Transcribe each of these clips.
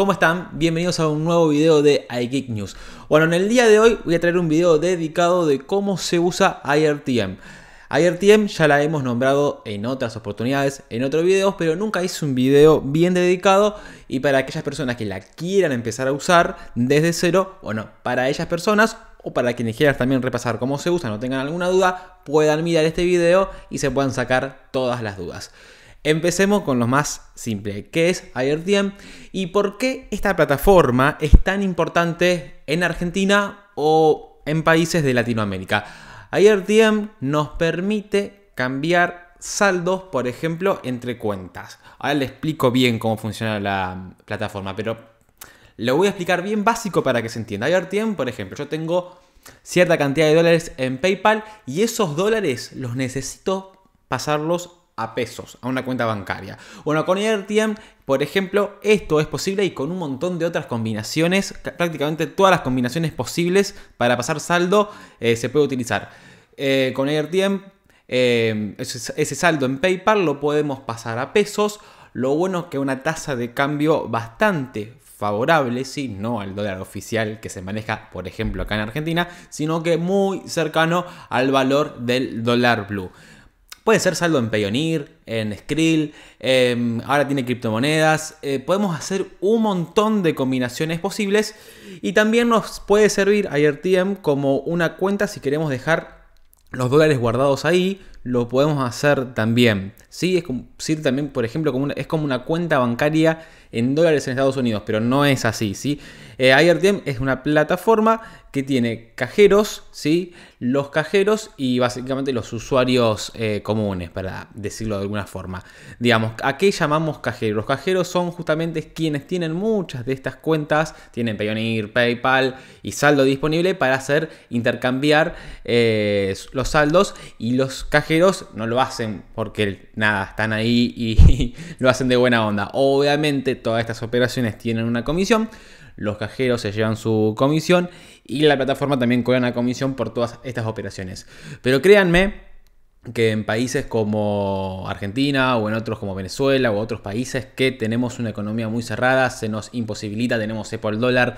¿Cómo están? Bienvenidos a un nuevo video de iGeek News. Bueno, en el día de hoy voy a traer un video dedicado de cómo se usa IRTM. IRTM ya la hemos nombrado en otras oportunidades, en otros videos, pero nunca hice un video bien dedicado y para aquellas personas que la quieran empezar a usar desde cero, bueno, para ellas personas o para quienes quieran también repasar cómo se usa, no tengan alguna duda, puedan mirar este video y se puedan sacar todas las dudas. Empecemos con lo más simple, que es IRTM y por qué esta plataforma es tan importante en Argentina o en países de Latinoamérica. IRTM nos permite cambiar saldos, por ejemplo, entre cuentas. Ahora le explico bien cómo funciona la plataforma, pero lo voy a explicar bien básico para que se entienda. IRTM, por ejemplo, yo tengo cierta cantidad de dólares en PayPal y esos dólares los necesito pasarlos a pesos, a una cuenta bancaria. Bueno, con tiempo por ejemplo, esto es posible y con un montón de otras combinaciones, prácticamente todas las combinaciones posibles para pasar saldo eh, se puede utilizar. Eh, con el eh, ese, saldo en PayPal lo podemos pasar a pesos. Lo bueno es que una tasa de cambio bastante favorable, si no al dólar oficial que se maneja, por ejemplo, acá en Argentina, sino que muy cercano al valor del dólar blue. Puede ser saldo en Payoneer, en Skrill, em, ahora tiene criptomonedas. Eh, podemos hacer un montón de combinaciones posibles y también nos puede servir IRTM como una cuenta si queremos dejar los dólares guardados ahí. Lo podemos hacer también. Sí, es como, también, por ejemplo, como una, es como una cuenta bancaria en dólares en Estados Unidos, pero no es así. ¿sí? Eh, IRTM es una plataforma que tiene cajeros, ¿sí? los cajeros y básicamente los usuarios eh, comunes, para decirlo de alguna forma. Digamos, ¿a qué llamamos cajeros? Los cajeros son justamente quienes tienen muchas de estas cuentas, tienen Payoneer, PayPal y saldo disponible para hacer intercambiar eh, los saldos y los cajeros no lo hacen porque nada, están ahí y lo hacen de buena onda. Obviamente todas estas operaciones tienen una comisión los cajeros se llevan su comisión y la plataforma también cobra una comisión por todas estas operaciones. Pero créanme que en países como Argentina o en otros como Venezuela o otros países que tenemos una economía muy cerrada, se nos imposibilita, tenemos por dólar,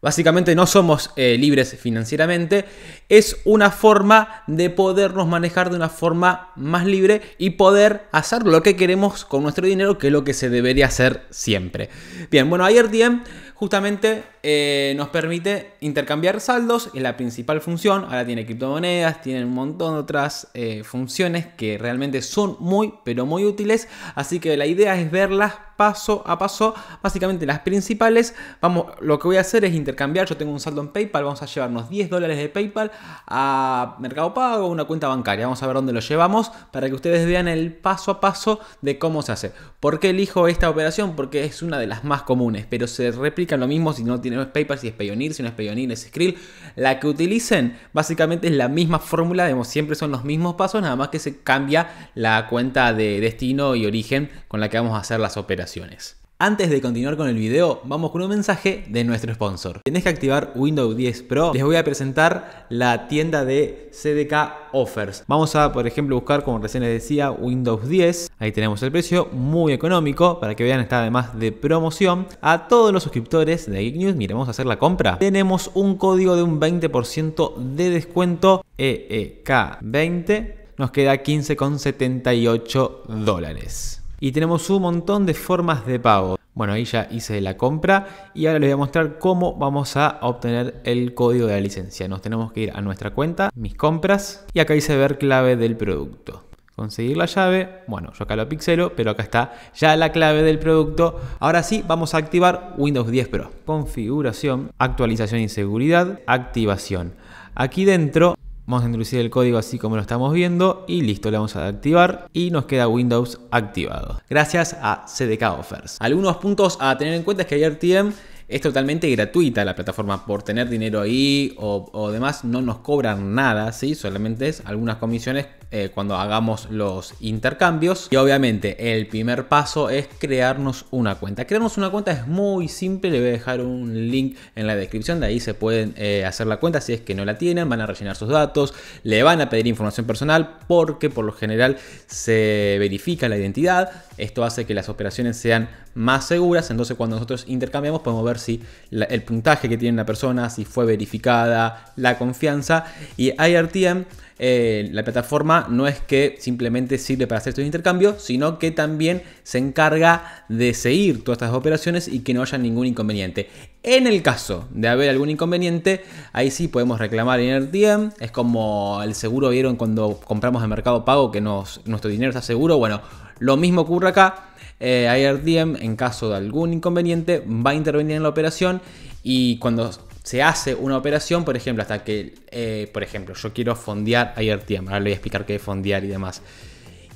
Básicamente no somos eh, libres financieramente. Es una forma de podernos manejar de una forma más libre y poder hacer lo que queremos con nuestro dinero, que es lo que se debería hacer siempre. Bien, bueno, ayer día justamente eh, nos permite intercambiar saldos es la principal función. Ahora tiene criptomonedas, tiene un montón de otras eh, funciones que realmente son muy, pero muy útiles. Así que la idea es verlas paso a paso. Básicamente las principales, vamos, lo que voy a hacer es intercambiar. Yo tengo un saldo en PayPal, vamos a llevarnos 10 dólares de PayPal a Mercado Pago, una cuenta bancaria. Vamos a ver dónde lo llevamos para que ustedes vean el paso a paso de cómo se hace. ¿Por qué elijo esta operación? Porque es una de las más comunes, pero se replica lo mismo si no, tiene, es PayPal, si es Payoneer, si no es Payoneer, es Skrill. La que utilicen básicamente es la misma fórmula, vemos siempre son los mismos pasos, nada más que se cambia la cuenta de destino y origen con la que vamos a hacer las operaciones. Antes de continuar con el video, vamos con un mensaje de nuestro sponsor. Tenés que activar Windows 10 Pro. Les voy a presentar la tienda de CDK Offers. Vamos a, por ejemplo, buscar, como recién les decía, Windows 10. Ahí tenemos el precio, muy económico, para que vean, está además de promoción. A todos los suscriptores de Geek News, vamos a hacer la compra. Tenemos un código de un 20% de descuento, EEK20. Nos queda 15,78 dólares. Y tenemos un montón de formas de pago. Bueno, ahí ya hice la compra y ahora les voy a mostrar cómo vamos a obtener el código de la licencia. Nos tenemos que ir a nuestra cuenta, mis compras, y acá dice ver clave del producto. Conseguir la llave, bueno, yo acá lo pixelo, pero acá está ya la clave del producto. Ahora sí, vamos a activar Windows 10 Pro. Configuración, actualización y seguridad, activación. Aquí dentro Vamos a introducir el código así como lo estamos viendo y listo, le vamos a activar y nos queda Windows activado. Gracias a CDK Offers. Algunos puntos a tener en cuenta es que RTM... Es totalmente gratuita la plataforma por tener dinero ahí o, demás, no nos cobran nada, ¿sí? solamente es algunas comisiones eh, cuando hagamos los intercambios. Y obviamente el primer paso es crearnos una cuenta. Crearnos una cuenta es muy simple, le voy a dejar un link en la descripción, de ahí se pueden eh, hacer la cuenta si es que no la tienen, van a rellenar sus datos, le van a pedir información personal porque por lo general se verifica la identidad, esto hace que las operaciones sean más seguras. Entonces cuando nosotros intercambiamos podemos ver si el puntaje que tiene la persona, si fue verificada, la confianza. Y IRTM, eh, la plataforma, no es que simplemente sirve para hacer estos intercambios, sino que también se encarga de seguir todas estas operaciones y que no haya ningún inconveniente. En el caso de haber algún inconveniente, ahí sí podemos reclamar en IRTM. Es como el seguro vieron cuando compramos el Mercado Pago que nos, nuestro dinero está seguro. Bueno, lo mismo ocurre acá eh, en caso de algún inconveniente, va a intervenir en la operación y cuando se hace una operación, por ejemplo, hasta que, eh, por ejemplo, yo quiero fondear irdm ahora le voy a explicar qué es fondear y demás.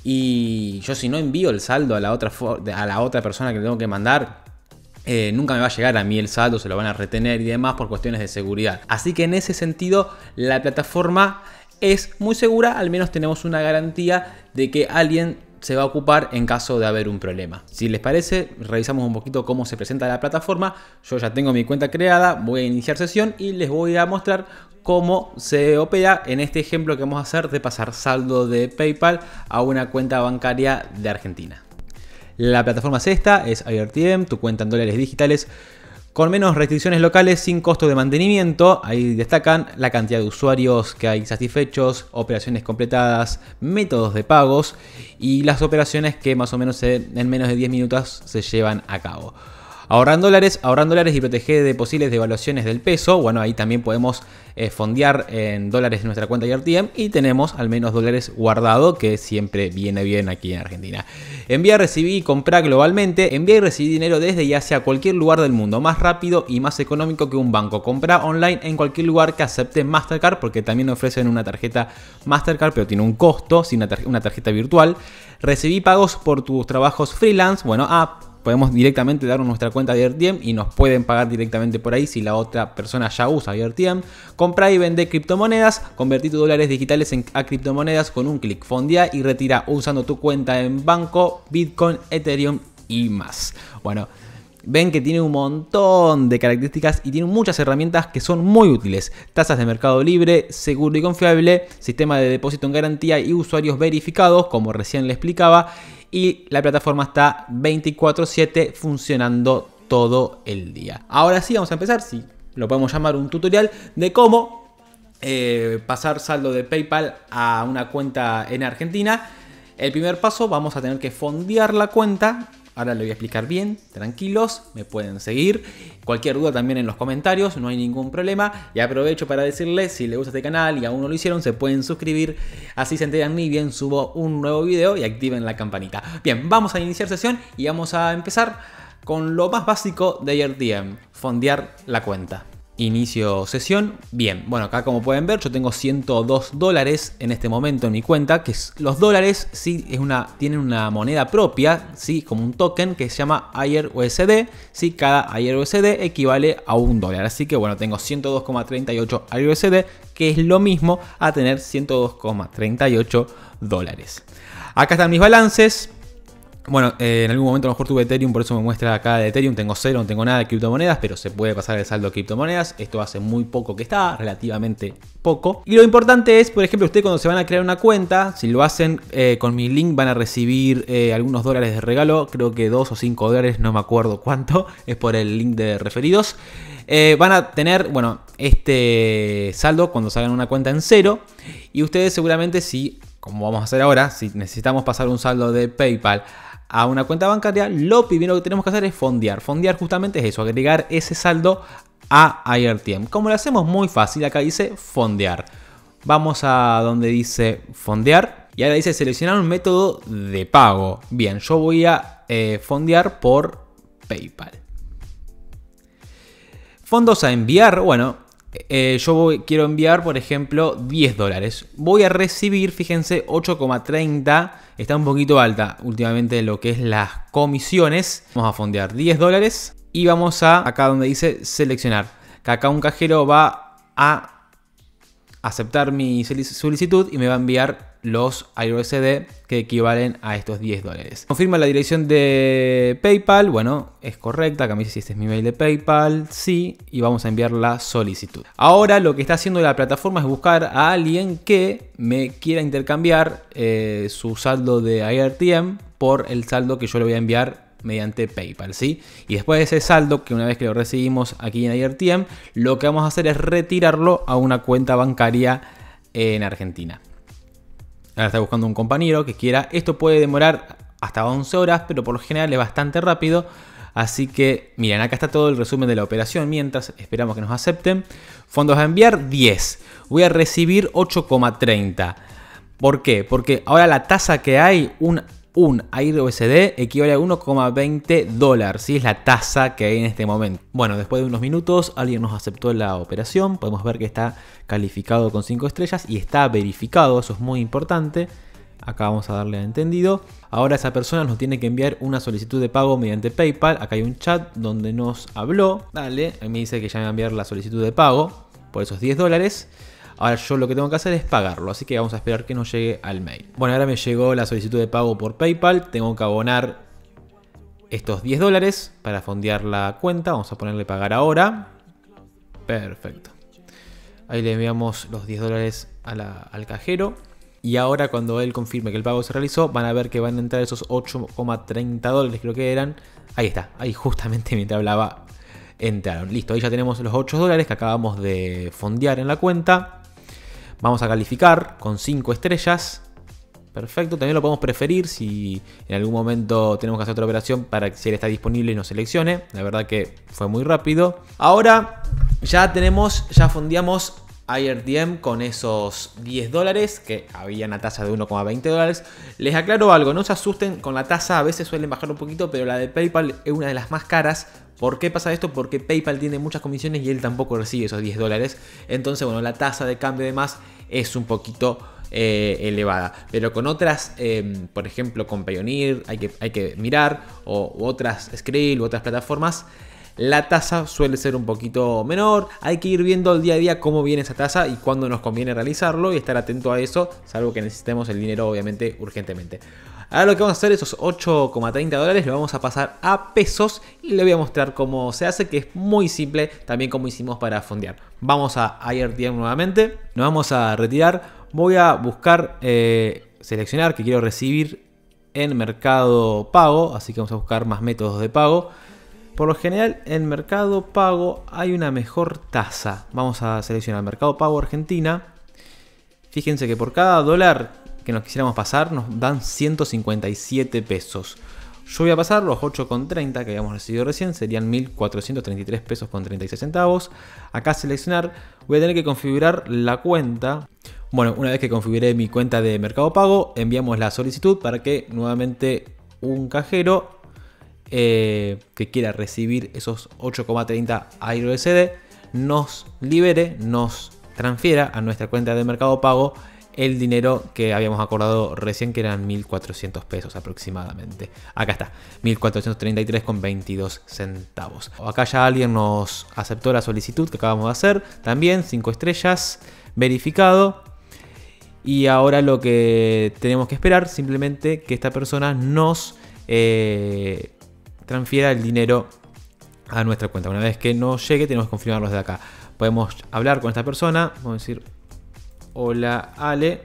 Y yo si no envío el saldo a la otra, a la otra persona que le tengo que mandar, eh, nunca me va a llegar a mí el saldo, se lo van a retener y demás por cuestiones de seguridad. Así que en ese sentido, la plataforma es muy segura, al menos tenemos una garantía de que alguien se va a ocupar en caso de haber un problema. Si les parece, revisamos un poquito cómo se presenta la plataforma. Yo ya tengo mi cuenta creada, voy a iniciar sesión y les voy a mostrar cómo se opera en este ejemplo que vamos a hacer de pasar saldo de PayPal a una cuenta bancaria de Argentina. La plataforma es esta, es IRTM, tu cuenta en dólares digitales con menos restricciones locales sin costo de mantenimiento. Ahí destacan la cantidad de usuarios que hay satisfechos, operaciones completadas, métodos de pagos y las operaciones que más o menos en menos de 10 minutos se llevan a cabo. Ahorran dólares, ahorran dólares y proteger de posibles devaluaciones del peso. Bueno, ahí también podemos eh, fondear en dólares en nuestra cuenta de RTM y tenemos al menos dólares guardado que siempre viene bien aquí en Argentina. Envía, recibí y compra globalmente. Envía y recibí dinero desde ya hacia cualquier lugar del mundo, más rápido y más económico que un banco. Compra online en cualquier lugar que acepte Mastercard porque también ofrecen una tarjeta Mastercard, pero tiene un costo, sin una, una tarjeta virtual. Recibí pagos por tus trabajos freelance. Bueno, app podemos directamente dar nuestra cuenta de IRTM y nos pueden pagar directamente por ahí si la otra persona ya usa IRTM. Compra y vende criptomonedas, convertir tus dólares digitales en, a criptomonedas con un clic, fondea y retira usando tu cuenta en banco, Bitcoin, Ethereum y más. Bueno, ven que tiene un montón de características y tiene muchas herramientas que son muy útiles. Tasas de mercado libre, seguro y confiable, sistema de depósito en garantía y usuarios verificados, como recién le explicaba, y la plataforma está 24/7 funcionando todo el día. Ahora sí, vamos a empezar, sí, lo podemos llamar un tutorial de cómo eh, pasar saldo de PayPal a una cuenta en Argentina. El primer paso, vamos a tener que fondear la cuenta Ahora lo voy a explicar bien, tranquilos, me pueden seguir. Cualquier duda también en los comentarios, no hay ningún problema. Y aprovecho para decirles, si les gusta este canal y aún no lo hicieron, se pueden suscribir. Así se enteran muy bien, subo un nuevo video y activen la campanita. Bien, vamos a iniciar sesión y vamos a empezar con lo más básico de AirDM, fondear la cuenta. Inicio sesión. Bien, bueno, acá como pueden ver, yo tengo 102 dólares en este momento en mi cuenta, que es, los dólares sí es una, tienen una moneda propia, sí, como un token que se llama Ayer USD, sí, cada IRUSD equivale a un dólar. Así que bueno, tengo 102,38 Ayer que es lo mismo a tener 102,38 dólares. Acá están mis balances. Bueno, eh, en algún momento a lo mejor tuve Ethereum, por eso me muestra acá de Ethereum. Tengo cero, no tengo nada de criptomonedas, pero se puede pasar el saldo de criptomonedas. Esto hace muy poco que está, relativamente poco. Y lo importante es, por ejemplo, ustedes cuando se van a crear una cuenta, si lo hacen eh, con mi link van a recibir eh, algunos dólares de regalo, creo que 2 o 5 dólares, no me acuerdo cuánto, es por el link de referidos. van a tener, bueno, este saldo cuando salgan una cuenta en cero. Y ustedes seguramente si, como vamos a hacer ahora, si necesitamos pasar un saldo de PayPal a una cuenta bancaria, lo primero que tenemos que hacer es fondear. Fondear justamente es eso, agregar ese saldo a IRTM. Como lo hacemos muy fácil, acá dice fondear. Vamos a donde dice fondear y ahora dice seleccionar un método de pago. Bien, yo voy a eh, fondear por PayPal. Fondos a enviar, bueno, eh, yo voy, quiero enviar, por ejemplo, 10 dólares. Voy a recibir, fíjense, 8,30. Está un poquito alta últimamente lo que es las comisiones. Vamos a fondear 10 dólares y vamos a acá donde dice seleccionar. acá un cajero va a aceptar mi solicitud y me va a enviar los IRSD que equivalen a estos 10 dólares. Confirma la dirección de PayPal, bueno, es correcta, acá me si este es mi mail de PayPal, sí, y vamos a enviar la solicitud. Ahora lo que está haciendo la plataforma es buscar a alguien que me quiera intercambiar eh, su saldo de IRTM por el saldo que yo le voy a enviar mediante PayPal, ¿sí? Y después de ese saldo, que una vez que lo recibimos aquí en IRTM, lo que vamos a hacer es retirarlo a una cuenta bancaria en Argentina. Ahora está buscando un compañero que quiera. Esto puede demorar hasta 11 horas, pero por lo general es bastante rápido. Así que, miren, acá está todo el resumen de la operación mientras esperamos que nos acepten. Fondos a enviar 10. Voy a recibir 8,30. ¿Por qué? Porque ahora la tasa que hay, un un usd equivale a 1,20 dólares, si es la tasa que hay en este momento. Bueno, después de unos minutos alguien nos aceptó la operación, podemos ver que está calificado con 5 estrellas y está verificado, eso es muy importante. Acá vamos a darle a entendido. Ahora esa persona nos tiene que enviar una solicitud de pago mediante PayPal. Acá hay un chat donde nos habló. Dale, me dice que ya me va a enviar la solicitud de pago por esos 10 dólares. Ahora yo lo que tengo que hacer es pagarlo, así que vamos a esperar que nos llegue al mail. Bueno, ahora me llegó la solicitud de pago por PayPal, tengo que abonar estos 10 dólares para fondear la cuenta, vamos a ponerle pagar ahora. Perfecto. Ahí le enviamos los 10 dólares al cajero. Y ahora cuando él confirme que el pago se realizó, van a ver que van a entrar esos 8,30 dólares creo que eran. Ahí está, ahí justamente mientras hablaba entraron. Listo, ahí ya tenemos los 8 dólares que acabamos de fondear en la cuenta. Vamos a calificar con 5 estrellas. Perfecto, también lo podemos preferir si en algún momento tenemos que hacer otra operación para que si él está disponible y nos seleccione. La verdad que fue muy rápido. Ahora ya tenemos, ya fundiamos IRDM con esos 10 dólares, que había una tasa de 1,20 dólares. Les aclaro algo, no se asusten con la tasa, a veces suelen bajar un poquito, pero la de PayPal es una de las más caras. ¿Por qué pasa esto? Porque PayPal tiene muchas comisiones y él tampoco recibe esos 10 dólares. Entonces, bueno, la tasa de cambio de más es un poquito eh, elevada. Pero con otras, em, por ejemplo, con Payoneer hay que, hay que mirar, o otras Skrill u otras plataformas, la tasa suele ser un poquito menor. Hay que ir viendo el día a día cómo viene esa tasa y cuándo nos conviene realizarlo y estar atento a eso, salvo que necesitemos el dinero obviamente urgentemente. Ahora lo que vamos a hacer, esos 8,30 dólares, lo vamos a pasar a pesos y le voy a mostrar cómo se hace, que es muy simple, también como hicimos para fondear. Vamos a IRTM nuevamente, nos vamos a retirar, voy a buscar, eh, seleccionar que quiero recibir en mercado pago, así que vamos a buscar más métodos de pago. Por lo general en Mercado Pago hay una mejor tasa. Vamos a seleccionar Mercado Pago Argentina. Fíjense que por cada dólar que nos quisiéramos pasar nos dan 157 pesos. Yo voy a pasar los 8,30 que habíamos recibido recién, serían 1.433 pesos con 36 centavos. Acá seleccionar, voy a tener que configurar la cuenta. Bueno, una vez que configuré mi cuenta de Mercado Pago, enviamos la solicitud para que nuevamente un cajero eh, que quiera recibir esos 8,30 AeroSD, nos libere, nos transfiera a nuestra cuenta de mercado pago el dinero que habíamos acordado recién que eran 1.400 pesos aproximadamente. Acá está, 1.433,22 centavos. Acá ya alguien nos aceptó la solicitud que acabamos de hacer, también 5 estrellas, verificado. Y ahora lo que tenemos que esperar simplemente que esta persona nos eh, transfiera el dinero a nuestra cuenta. Una vez que nos llegue, tenemos que confirmarlo desde acá. Podemos hablar con esta persona, vamos a decir, hola Ale,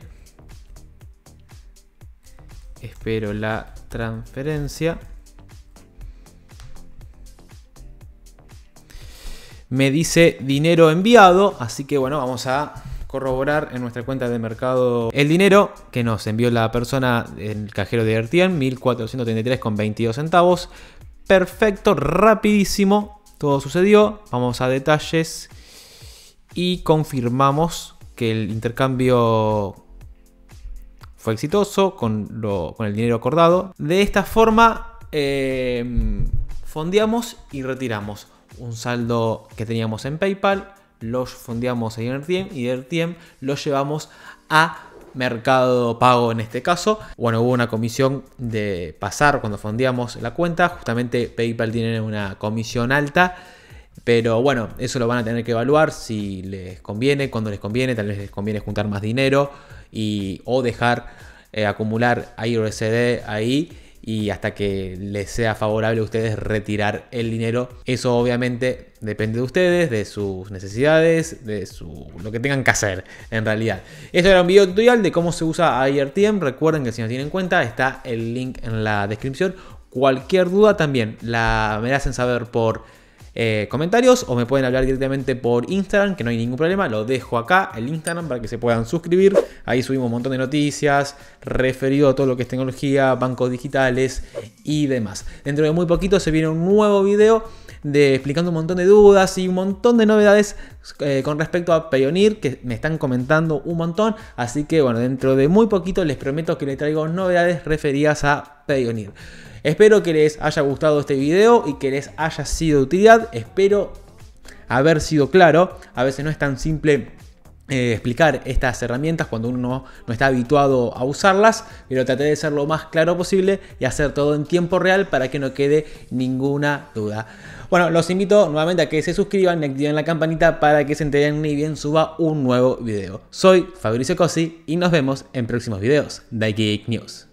espero la transferencia. Me dice dinero enviado, así que bueno, vamos a corroborar en nuestra cuenta de mercado el dinero que nos envió la persona en el cajero de con 1433,22 centavos perfecto, rapidísimo. Todo sucedió. Vamos a detalles. Y confirmamos que el intercambio fue exitoso con, el dinero acordado. De esta forma, em, fondeamos y retiramos un saldo que teníamos en PayPal. Los fondeamos en RTM y el lo llevamos a Mercado Pago en este caso. Bueno, hubo una comisión de pasar cuando fondeamos la cuenta. Justamente PayPal tiene una comisión alta. Pero bueno, eso lo van a tener que evaluar si les conviene, cuando les conviene, tal vez les conviene juntar más dinero y, o dejar eh, acumular IRCD ahí y hasta que les sea favorable a ustedes retirar el dinero. Eso obviamente depende de ustedes, de sus necesidades, de su, lo que tengan que hacer en realidad. Esto era un video tutorial de cómo se usa IRTM. Recuerden que si no tienen en cuenta está el link en la descripción. Cualquier duda también la me hacen saber por eh, comentarios o me pueden hablar directamente por Instagram, que no hay ningún problema. Lo dejo acá, el Instagram, para que se puedan suscribir. Ahí subimos un montón de noticias referido a todo lo que es tecnología, bancos digitales y demás. Dentro de muy poquito se viene un nuevo video de explicando un montón de dudas y un montón de novedades eh, con respecto a Payoneer que me están comentando un montón. Así que bueno, dentro de muy poquito les prometo que les traigo novedades referidas a Payoneer. Espero que les haya gustado este video y que les haya sido de utilidad. Espero haber sido claro. A veces no es tan simple eh, explicar estas herramientas cuando uno no, está habituado a usarlas, pero traté de ser lo más claro posible y hacer todo en tiempo real para que no quede ninguna duda. Bueno, los invito nuevamente a que se suscriban y activen la campanita para que se enteren ni bien suba un nuevo video. Soy Fabricio Cosi y nos vemos en próximos videos de News.